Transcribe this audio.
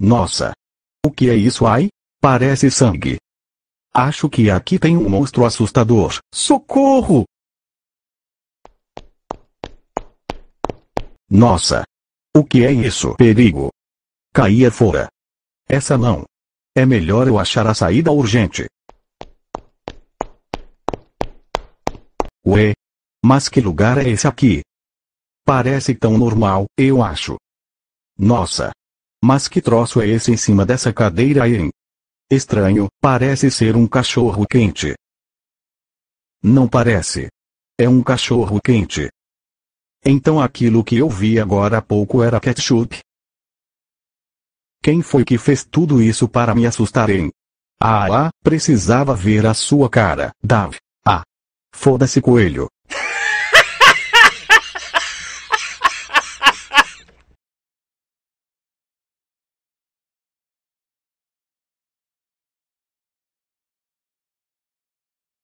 Nossa! O que é isso ai? Parece sangue. Acho que aqui tem um monstro assustador. Socorro! Nossa! O que é isso? Perigo! Caia fora! Essa não. É melhor eu achar a saída urgente. Ué? Mas que lugar é esse aqui? Parece tão normal, eu acho. Nossa! Mas que troço é esse em cima dessa cadeira aí, hein? Estranho, parece ser um cachorro quente. Não parece. É um cachorro quente. Então aquilo que eu vi agora há pouco era ketchup. Quem foi que fez tudo isso para me assustar, hein? Ah, ah, precisava ver a sua cara, Davi. Ah. Foda-se coelho.